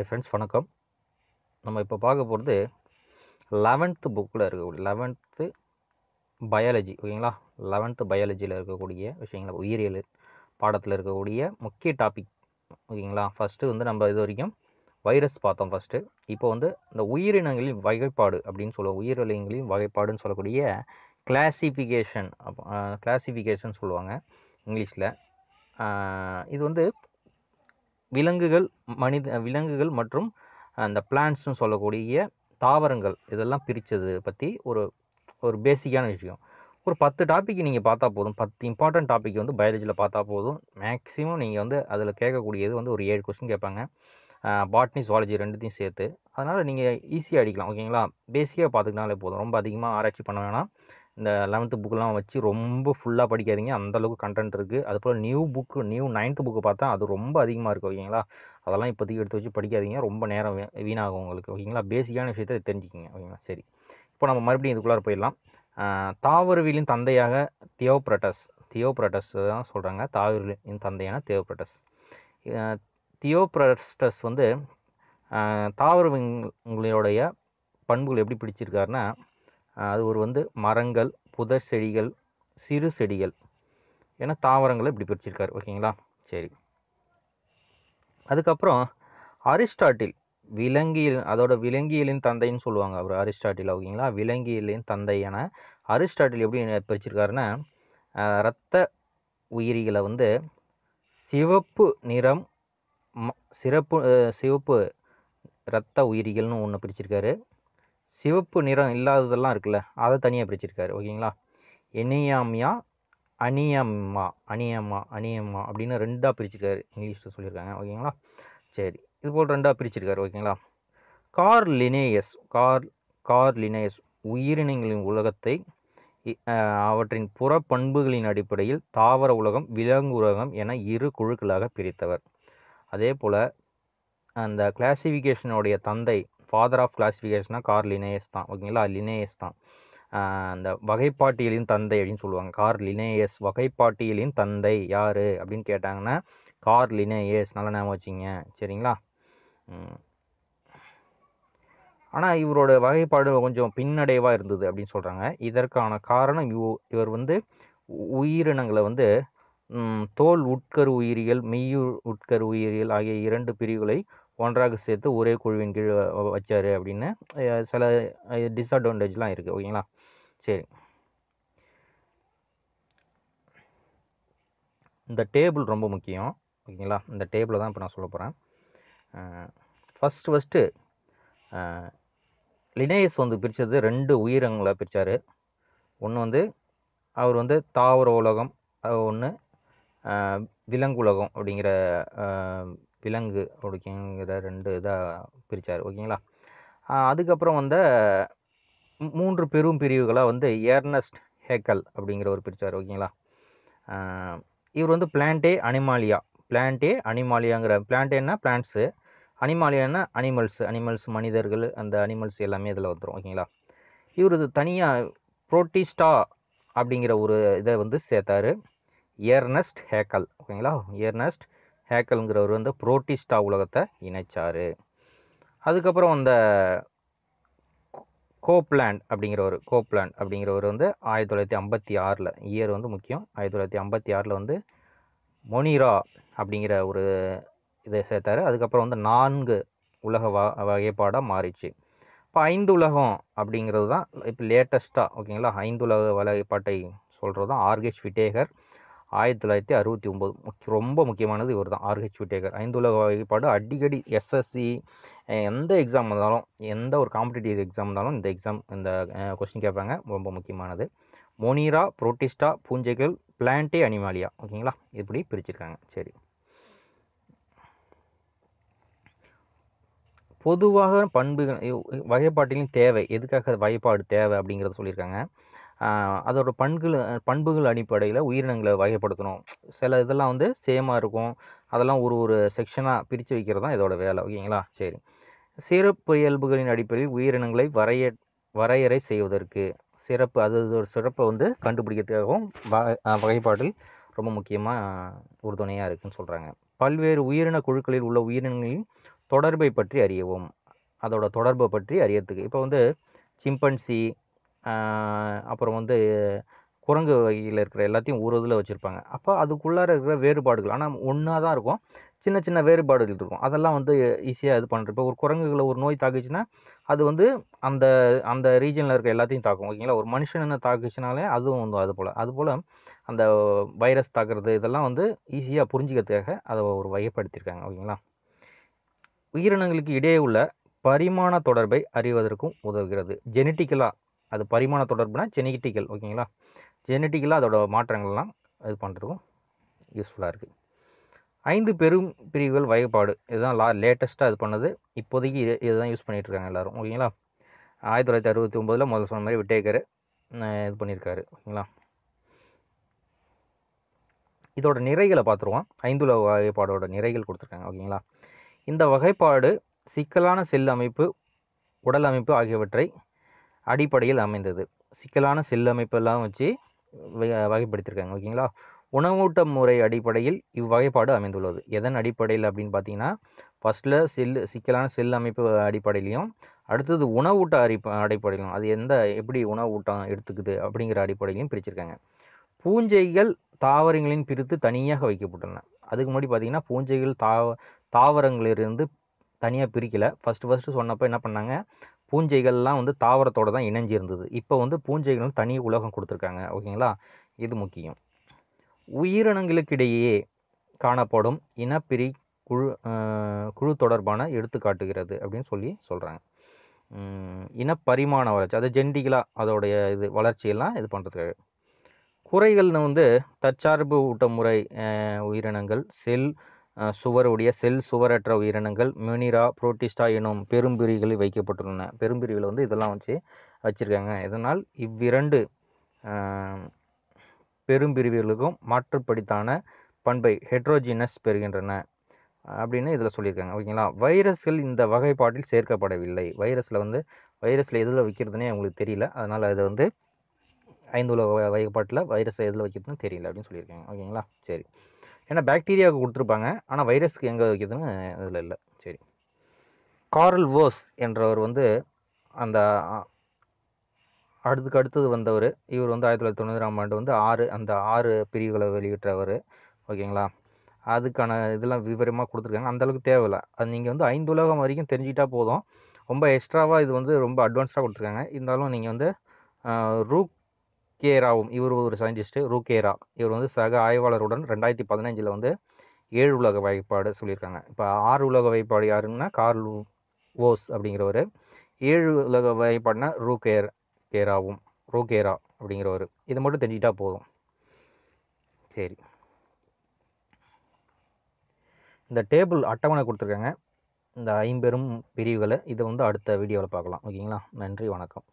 hi friends வணக்கம் நம்ம இப்போ பார்க்க போகிறது லெவன்த்து புக்கில் இருக்கக்கூடிய லெவன்த்து பயாலஜி ஓகேங்களா லெவன்த்து பயாலஜியில் இருக்கக்கூடிய விஷயங்கள உயிரியல் பாடத்தில் இருக்கக்கூடிய முக்கிய டாபிக் ஓகேங்களா ஃபஸ்ட்டு வந்து நம்ம இது வரைக்கும் வைரஸ் பார்த்தோம் ஃபஸ்ட்டு இப்போ வந்து இந்த உயிரினங்களின் வகைப்பாடு அப்படின்னு சொல்லுவோம் உயிரினங்களின் வகைப்பாடுன்னு சொல்லக்கூடிய கிளாசிஃபிகேஷன் கிளாசிஃபிகேஷன் சொல்லுவாங்க இங்கிலீஷில் இது வந்து விலங்குகள் மனித விலங்குகள் மற்றும் அந்த பிளான்ட்ஸ்னு சொல்லக்கூடிய தாவரங்கள் இதெல்லாம் பிரித்தது பற்றி ஒரு ஒரு பேசிக்கான விஷயம் ஒரு பத்து டாபிக் நீங்கள் பார்த்தா போதும் பத்து இம்பார்ட்டன்ட் டாபிக் வந்து பயாலஜியில் பார்த்தா போதும் மேக்ஸிமம் நீங்கள் வந்து அதில் கேட்கக்கூடியது வந்து ஒரு ஏழு கொஸ்டின் கேட்பாங்க பாட்னி சுவாலஜி ரெண்டுத்தையும் சேர்த்து அதனால் நீங்கள் ஈஸியாக அடிக்கலாம் ஓகேங்களா பேசிக்காக பார்த்துக்கினாலே போதும் ரொம்ப அதிகமாக ஆராய்ச்சி பண்ண வேணாம் இந்த லெவன்த்து புக்கெலாம் வச்சு ரொம்ப ஃபுல்லாக படிக்காதீங்க அந்தளவுக்கு கண்டென்ட் இருக்குது அதுபோல் new book new ninth book பார்த்தா அது ரொம்ப அதிகமாக இருக்குது ஓகேங்களா அதெல்லாம் இப்போதைக்கு எடுத்து வச்சு படிக்காதீங்க ரொம்ப நேரம் வீணாகும் உங்களுக்கு ஓகேங்களா பேசிக்கான விஷயத்தை தெரிஞ்சுக்கிங்க ஓகேங்களா சரி இப்போ நம்ம மறுபடியும் இதுக்குள்ளார போயிடலாம் தாவரவியலின் தந்தையாக தியோப்ரட்டஸ் தியோப்ரட்டஸ் தான் சொல்கிறாங்க தாவரவியலின் தந்தையான தியோப்ரட்டஸ் தியோப்ரஸ்டஸ் வந்து தாவரவியங்களுடைய பண்புகள் எப்படி பிடிச்சிருக்காருன்னா அது ஒரு வந்து மரங்கள் புதர் செடிகள் சிறு செடிகள் ஏன்னா தாவரங்களை இப்படி பிரிச்சிருக்கார் ஓகேங்களா சரி அதுக்கப்புறம் அரிஸ்டாட்டில் விலங்கியல் அதோட விலங்கியலின் தந்தைன்னு சொல்லுவாங்க அவர் அரிஸ்டாட்டில் ஓகேங்களா விலங்கியலின் தந்தை என அரிஸ்டாட்டில் எப்படி பிரிச்சிருக்காருன்னா ரத்த உயிரிகளை வந்து சிவப்பு நிறம் சிறப்பு சிவப்பு இரத்த உயிரிகள்னு ஒன்று பிரிச்சிருக்காரு சிவப்பு நிறம் இல்லாததெல்லாம் இருக்குல்ல அதை தனியாக பிரிச்சிருக்காரு ஓகேங்களா எனியாமியா அனியம்மா அனியம்மா அனியம்மா அப்படின்னு ரெண்டாக பிரிச்சிருக்காரு இங்கிலீஷில் சொல்லியிருக்காங்க ஓகேங்களா சரி இது போல் ரெண்டாக பிரிச்சிருக்காரு ஓகேங்களா Carl Linnaeus Carl Carl Linnaeus உயிரினங்களின் உலகத்தை அவற்றின் புற பண்புகளின் அடிப்படையில் தாவர உலகம் விலங்கு உலகம் என இரு குழுக்களாக பிரித்தவர் அதே போல் அந்த கிளாசிஃபிகேஷனுடைய தந்தை ஃபாதர் ஆஃப் கிளாஸிஃபிகேஷனாக கார் லினேயஸ் தான் ஓகேங்களா லினேயஸ் தான் அந்த வகைப்பாட்டியலின் தந்தை அப்படின்னு சொல்லுவாங்க கார் லினேயஸ் வகைப்பாட்டியலின் தந்தை யார் அப்படின்னு கேட்டாங்கன்னா கார் லினேயஸ் நல்லா நேம் வச்சிங்க சரிங்களா ஆனால் இவரோட வகைப்பாடு கொஞ்சம் பின்னடைவாக இருந்தது அப்படின்னு சொல்கிறாங்க இதற்கான காரணம் இவ் இவர் வந்து உயிரினங்களை வந்து தோல் உட்கரு உயிரியல் மெய்யு உட்கரு உயிரியல் ஆகிய இரண்டு பிரிவுகளை ஒன்றாக சேர்த்து ஒரே குழுவின் கீழ் வச்சார் அப்படின்னு சில டிஸ்அட்வான்டேஜ்லாம் இருக்குது ஓகேங்களா சரி இந்த டேபிள் ரொம்ப முக்கியம் ஓகேங்களா இந்த டேபிளை தான் இப்போ நான் சொல்ல போகிறேன் ஃபஸ்ட்டு ஃபஸ்ட்டு லினேயஸ் வந்து பிரித்தது ரெண்டு உயிரங்களை பிரித்தார் ஒன்று வந்து அவர் வந்து தாவர உலகம் ஒன்று விலங்கு உலகம் அப்படிங்கிற விலங்கு அப்படிங்கிற ரெண்டு இதாக பிரித்தார் ஓகேங்களா அதுக்கப்புறம் வந்த மூன்று பெரும் பிரிவுகளாக வந்து ஏர்னஸ்ட் ஹேக்கல் அப்படிங்கிற ஒரு பிரித்தார் ஓகேங்களா இவர் வந்து பிளான்டே அனிமாலியா பிளான்டே அனிமாலியாங்கிற பிளான்டேன்னா பிளான்ட்ஸு அனிமாலியானா அனிமல்ஸ் அனிமல்ஸ் மனிதர்கள் அந்த அனிமல்ஸ் எல்லாமே இதில் வந்துடும் ஓகேங்களா இவர் இது தனியாக புரோட்டிஸ்டா அப்படிங்கிற ஒரு இதை வந்து சேர்த்தாரு ஏர்னஸ்ட் ஹேக்கல் ஓகேங்களா ஏர்னஸ்ட் ஹேக்கலுங்கிறவர் வந்து புரோட்டிஸ்டா உலகத்தை இணைச்சார் அதுக்கப்புறம் அந்த கோப்லாண்ட் அப்படிங்கிறவர் கோப்லேண்ட் அப்படிங்கிறவர் வந்து ஆயிரத்தி தொள்ளாயிரத்தி ஐம்பத்தி ஆறில் இயர் வந்து முக்கியம் ஆயிரத்தி தொள்ளாயிரத்தி ஐம்பத்தி ஆறில் வந்து மொனிரா அப்படிங்கிற ஒரு இதை சேர்த்தாரு அதுக்கப்புறம் வந்து நான்கு உலக வ வகைப்பாடாக மாறிச்சு இப்போ ஐந்து உலகம் அப்படிங்கிறது தான் இப்போ லேட்டஸ்ட்டாக ஓகேங்களா ஐந்து உலக வகைப்பாட்டை சொல்கிறது தான் ஆர்கேஷ் விட்டேகர் ஆயிரத்தி தொள்ளாயிரத்தி அறுபத்தி ஒம்பது முக்கிய ரொம்ப முக்கியமானது இவர் தான் ஆர்ஹெச் விட்டேகர் ஐந்துலக வகைப்பாடு அடிக்கடி எஸ்எஸ்சி எந்த எக்ஸாம் இருந்தாலும் எந்த ஒரு காம்படிட்டிவ் எக்ஸாம் இருந்தாலும் இந்த எக்ஸாம் இந்த கொஸ்டின் கேட்பாங்க ரொம்ப முக்கியமானது மோனிரா புரோட்டிஸ்டா பூஞ்சைகள் பிளான்டே அனிமாலியா ஓகேங்களா இப்படி பிரிச்சிருக்காங்க சரி பொதுவாக பண்புகள் வகைப்பாட்டிலும் தேவை எதுக்காக வகைப்பாடு தேவை அப்படிங்கிறத சொல்லியிருக்காங்க அதோட பண்புகள் பண்புகள் அடிப்படையில் உயிரினங்களை வகைப்படுத்தணும் சில இதெல்லாம் வந்து சேமாக இருக்கும் அதெல்லாம் ஒரு ஒரு செக்ஷனாக பிரித்து வைக்கிறது தான் இதோட வேலை ஓகேங்களா சரி சிறப்பு இயல்புகளின் அடிப்படையில் உயிரினங்களை வரைய வரையறை செய்வதற்கு சிறப்பு அது ஒரு சிறப்பை வந்து கண்டுபிடிக்கிறதுக்காகவும் வகைப்பாட்டில் ரொம்ப முக்கியமாக உறுதுணையாக இருக்குதுன்னு சொல்கிறாங்க பல்வேறு உயிரின குழுக்களில் உள்ள உயிரினங்களின் தொடர்பை பற்றி அறியவும் அதோட தொடர்பை பற்றி அறியறதுக்கு இப்போ வந்து சிம்பன்சி அப்புறம் வந்து குரங்கு வகையில் இருக்கிற எல்லாத்தையும் ஒரு இதில் வச்சுருப்பாங்க அப்போ அதுக்குள்ளார இருக்கிற வேறுபாடுகள் ஆனால் ஒன்றா தான் இருக்கும் சின்ன சின்ன வேறுபாடுகள் இருக்கும் அதெல்லாம் வந்து ஈஸியாக இது பண்ணுற இப்போ ஒரு குரங்குகளை ஒரு நோய் தாக்குச்சுன்னா அது வந்து அந்த அந்த ரீஜனில் இருக்கிற எல்லாத்தையும் தாக்கும் ஓகேங்களா ஒரு மனுஷனை தாக்குச்சுனாலே அதுவும் வந்து அது போல் அது போல் அந்த வைரஸ் தாக்குறது இதெல்லாம் வந்து ஈஸியாக புரிஞ்சுக்கிறதுக்காக அதை ஒரு வகைப்படுத்தியிருக்காங்க ஓகேங்களா உயிரினங்களுக்கு இடையே உள்ள பரிமாண தொடர்பை அறிவதற்கும் உதவுகிறது ஜெனட்டிக்கலாக அது பரிமாண தொடர்புனா ஜெனட்டிக்கல் ஓகேங்களா ஜெனட்டிக்கலாக அதோட மாற்றங்கள்லாம் இது பண்ணுறதுக்கும் யூஸ்ஃபுல்லாக இருக்குது ஐந்து பெரும் பிரிவுகள் வகைப்பாடு இதுதான் லா லேட்டஸ்ட்டாக இது பண்ணது இப்போதைக்கு இது இதுதான் யூஸ் பண்ணிகிட்ருக்காங்க எல்லோரும் ஓகேங்களா ஆயிரத்தி தொள்ளாயிரத்தி அறுபத்தி ஒம்போதில் முதல்ல சொன்ன மாதிரி விட்டேக்கர் இது பண்ணியிருக்காரு ஓகேங்களா இதோட நிறைகளை பார்த்துருவோம் ஐந்துல வகைப்பாடோட நிறைகள் கொடுத்துருக்காங்க ஓகேங்களா இந்த வகைப்பாடு சிக்கலான செல் அமைப்பு உடல் அமைப்பு ஆகியவற்றை அடிப்படையில் அமைந்தது சிக்கலான செல்லமைப்பெல்லாம் வச்சு வகைப்படுத்தியிருக்காங்க ஓகேங்களா உணவூட்ட முறை அடிப்படையில் இவ்வகைப்பாடு அமைந்துள்ளது எதன் அடிப்படையில் அப்படின்னு பார்த்தீங்கன்னா ஃபஸ்ட்டில் செல் சிக்கலான செல் அமைப்பு அடிப்படையிலையும் அடுத்தது உணவூட்ட அடிப்ப அடிப்படையிலும் அது எந்த எப்படி உணவூட்டம் எடுத்துக்குது அப்படிங்கிற அடிப்படையிலையும் பிரிச்சிருக்காங்க பூஞ்சைகள் தாவரங்களின் பிரித்து தனியாக வைக்கப்பட்டுள்ளன அதுக்கு முன்னாடி பார்த்தீங்கன்னா பூஞ்சைகள் தாவ தாவரங்களிலிருந்து தனியாக பிரிக்கலை ஃபஸ்ட்டு ஃபஸ்ட்டு சொன்னப்போ என்ன பண்ணாங்க பூஞ்சைகள்லாம் வந்து தாவரத்தோடு தான் இணைஞ்சி இருந்தது இப்போ வந்து பூஞ்சைகள் வந்து தனி உலகம் கொடுத்துருக்காங்க ஓகேங்களா இது முக்கியம் உயிரினங்களுக்கிடையே காணப்படும் இனப்பிரி குழு குழு தொடர்பான எடுத்துக்காட்டுகிறது அப்படின்னு சொல்லி சொல்கிறாங்க இனப்பரிமாண வளர்ச்சி அது ஜெண்டிகளாக அதோடைய இது வளர்ச்சியெல்லாம் இது பண்ணுறதுக்காக குறைகள்னு வந்து தற்சார்பு ஊட்ட முறை உயிரினங்கள் செல் சுவருடைய செல் சுவரற்ற உயிரினங்கள் மினிரா புரோட்டிஸ்டா எனும் பெரும்பிரிகளில் வைக்கப்பட்டுள்ளன பெரும்பிரிவில் வந்து இதெல்லாம் வச்சு வச்சுருக்காங்க இதனால் இவ்விரண்டு பெரும்பிரிவுகளுக்கும் மாற்றுப்படித்தான பண்பை ஹெட்ரோஜினஸ் பெறுகின்றன அப்படின்னு இதில் சொல்லியிருக்காங்க ஓகேங்களா வைரஸ்கள் இந்த வகைப்பாட்டில் சேர்க்கப்படவில்லை வைரஸில் வந்து வைரஸில் எதில் வைக்கிறதுனே அவங்களுக்கு தெரியல அதனால் அது வந்து ஐந்து உலக வகைப்பாட்டில் வைரஸை எதில் வைக்கிறதுன்னு தெரியல அப்படின்னு சொல்லியிருக்காங்க ஓகேங்களா சரி ஏன்னா பாக்டீரியாவுக்கு கொடுத்துருப்பாங்க ஆனால் வைரஸ்க்கு எங்கே வைக்கிதுன்னு இதில் இல்லை சரி காரல் வோஸ் என்றவர் வந்து அந்த அடுத்துக்கு அடுத்தது வந்தவர் இவர் வந்து ஆயிரத்தி தொள்ளாயிரத்தி தொண்ணூறாம் ஆண்டு வந்து ஆறு அந்த ஆறு பிரிவுகளை வெளியிட்டவர் ஓகேங்களா அதுக்கான இதெல்லாம் விவரமாக கொடுத்துருக்காங்க அந்தளவுக்கு தேவையில்லை அது நீங்கள் வந்து ஐந்து உலகம் வரைக்கும் தெரிஞ்சுக்கிட்டால் போதும் ரொம்ப எக்ஸ்ட்ராவாக இது வந்து ரொம்ப அட்வான்ஸ்டாக கொடுத்துருக்காங்க இருந்தாலும் நீங்கள் வந்து ரூக் கேராவும் இவர் ஒரு சயின்டிஸ்ட்டு ரூகேரா கேரா இவர் வந்து சக ஆய்வாளருடன் ரெண்டாயிரத்தி பதினஞ்சில் வந்து ஏழு உலக வகைப்பாடு சொல்லியிருக்காங்க இப்போ ஆறு உலக வாய்ப்பாடு யாருன்னா கார்ல் ஓஸ் அப்படிங்கிறவர் ஏழு உலக வாய்ப்பாடுனா ரூகேர் கேர் கேராவும் ரூகேரா கேரா அப்படிங்கிறவர் இதை மட்டும் தெரிஞ்சுக்கிட்டா போதும் சரி இந்த டேபிள் அட்டவணை கொடுத்துருக்காங்க இந்த ஐம்பெரும் பிரிவுகளை இதை வந்து அடுத்த வீடியோவில் பார்க்கலாம் ஓகேங்களா நன்றி வணக்கம்